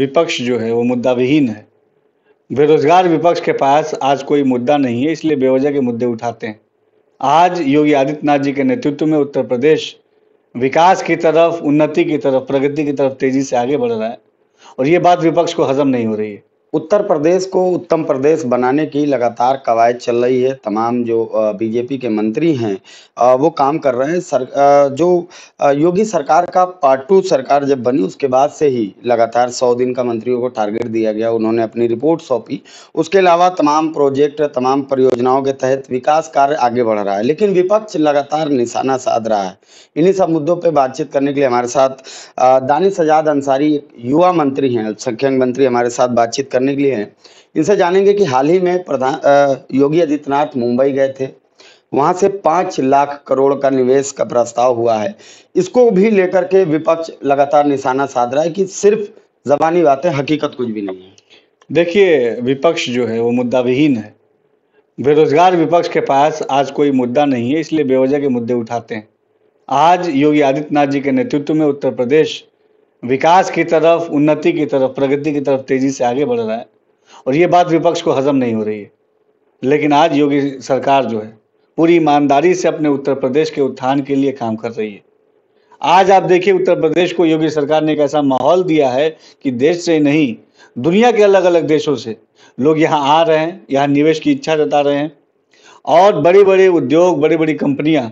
विपक्ष जो है वो मुद्दा विहीन है बेरोजगार विपक्ष के पास आज कोई मुद्दा नहीं है इसलिए बेवजह के मुद्दे उठाते हैं आज योगी आदित्यनाथ जी के नेतृत्व में उत्तर प्रदेश विकास की तरफ उन्नति की तरफ प्रगति की तरफ तेजी से आगे बढ़ रहा है और ये बात विपक्ष को हजम नहीं हो रही है उत्तर प्रदेश को उत्तम प्रदेश बनाने की लगातार कवायद चल रही है तमाम जो बीजेपी के मंत्री हैं वो काम कर रहे हैं सर जो योगी सरकार का पार्ट टू सरकार जब बनी उसके बाद से ही लगातार सौ दिन का मंत्रियों को टारगेट दिया गया उन्होंने अपनी रिपोर्ट सौंपी उसके अलावा तमाम प्रोजेक्ट तमाम परियोजनाओं के तहत विकास कार्य आगे बढ़ रहा है लेकिन विपक्ष लगातार निशाना साध रहा है इन्हीं सब मुद्दों पर बातचीत करने के लिए हमारे साथ दानिश आजाद अंसारी युवा मंत्री हैं अल्पसंख्यक मंत्री हमारे साथ बातचीत करने के लिए हैं इनसे जानेंगे कि हाल ही में प्रधान योगी आदित्यनाथ मुंबई गए थे वहां से पाँच लाख करोड़ का निवेश का प्रस्ताव हुआ है इसको भी लेकर के विपक्ष लगातार निशाना साध रहा है कि सिर्फ जबानी बातें हकीकत कुछ भी नहीं है देखिए विपक्ष जो है वो मुद्दा विहीन है बेरोजगार विपक्ष के पास आज कोई मुद्दा नहीं है इसलिए बेवजह के मुद्दे उठाते हैं आज योगी आदित्यनाथ जी के नेतृत्व में उत्तर प्रदेश विकास की तरफ उन्नति की तरफ प्रगति की तरफ तेजी से आगे बढ़ रहा है और ये बात विपक्ष को हजम नहीं हो रही है लेकिन आज योगी सरकार जो है पूरी ईमानदारी से अपने उत्तर प्रदेश के उत्थान के लिए काम कर रही है आज आप देखिए उत्तर प्रदेश को योगी सरकार ने एक ऐसा माहौल दिया है कि देश से नहीं दुनिया के अलग अलग देशों से लोग यहाँ आ रहे हैं यहाँ निवेश की इच्छा जता रहे हैं और बड़े बड़े उद्योग बड़ी बड़ी कंपनियां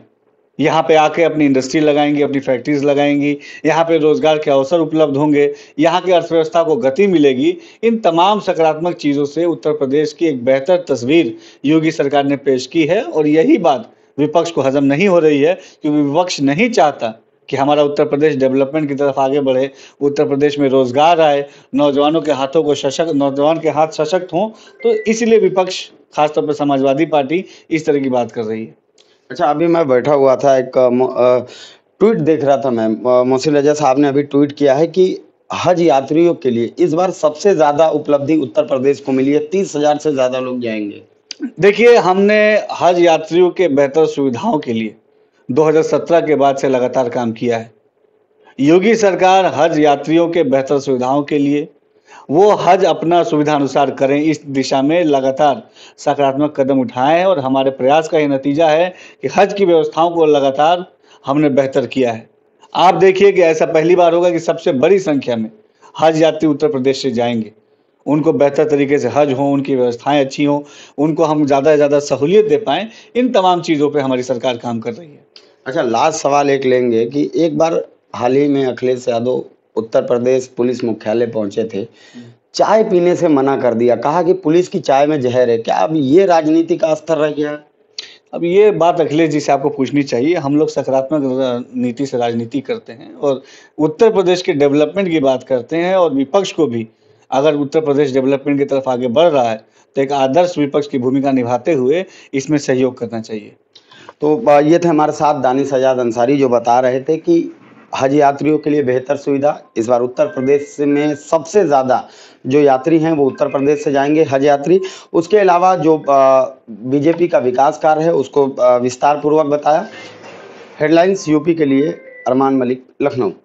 यहाँ पे आके अपनी इंडस्ट्री लगाएंगी अपनी फैक्ट्रीज लगाएंगी यहाँ पे रोजगार के अवसर उपलब्ध होंगे यहाँ की अर्थव्यवस्था को गति मिलेगी इन तमाम सकारात्मक चीज़ों से उत्तर प्रदेश की एक बेहतर तस्वीर योगी सरकार ने पेश की है और यही बात विपक्ष को हजम नहीं हो रही है क्योंकि विपक्ष नहीं चाहता कि हमारा उत्तर प्रदेश डेवलपमेंट की तरफ आगे बढ़े उत्तर प्रदेश में रोजगार आए नौजवानों के हाथों को सशक्त नौजवान के हाथ सशक्त हों तो इसलिए विपक्ष खासतौर पर समाजवादी पार्टी इस तरह की बात कर रही है अच्छा अभी मैं बैठा हुआ था एक ट्वीट देख रहा था मैं मोहसिन रजा साहब ने अभी ट्वीट किया है कि हज यात्रियों के लिए इस बार सबसे ज़्यादा उपलब्धि उत्तर प्रदेश को मिली है तीस हज़ार से ज़्यादा लोग जाएंगे देखिए हमने हज यात्रियों के बेहतर सुविधाओं के लिए 2017 के बाद से लगातार काम किया है योगी सरकार हज यात्रियों के बेहतर सुविधाओं के लिए वो हज अपना सुविधा अनुसार करें इस दिशा में लगातार सकारात्मक कदम उठाए हैं और हमारे प्रयास का ये नतीजा है कि हज की व्यवस्थाओं को लगातार हमने बेहतर किया है आप देखिए कि ऐसा पहली बार होगा कि सबसे बड़ी संख्या में हज यात्री उत्तर प्रदेश से जाएंगे उनको बेहतर तरीके से हज हो उनकी व्यवस्थाएं अच्छी हों उनको हम ज़्यादा से ज़्यादा सहूलियत दे पाए इन तमाम चीज़ों पर हमारी सरकार काम कर रही है अच्छा लास्ट सवाल एक लेंगे कि एक बार हाल ही में अखिलेश यादव उत्तर प्रदेश पुलिस मुख्यालय पहुंचे थे चाय पीने से मना कर दिया कहा कि पुलिस की चाय में जहर है क्या अब ये राजनीति का स्तर रह गया अब ये बात अखिलेश जी से आपको पूछनी चाहिए हम लोग सकारात्मक नीति से राजनीति करते हैं और उत्तर प्रदेश के डेवलपमेंट की बात करते हैं और विपक्ष को भी अगर उत्तर प्रदेश डेवलपमेंट की तरफ आगे बढ़ रहा है तो एक आदर्श विपक्ष की भूमिका निभाते हुए इसमें सहयोग करना चाहिए तो ये थे हमारे साथ दानिश आजाद अंसारी जो बता रहे थे कि हज यात्रियों के लिए बेहतर सुविधा इस बार उत्तर प्रदेश में सबसे ज़्यादा जो यात्री हैं वो उत्तर प्रदेश से जाएंगे हज यात्री उसके अलावा जो बीजेपी का विकास कार्य है उसको विस्तार पूर्वक बताया हेडलाइंस यूपी के लिए अरमान मलिक लखनऊ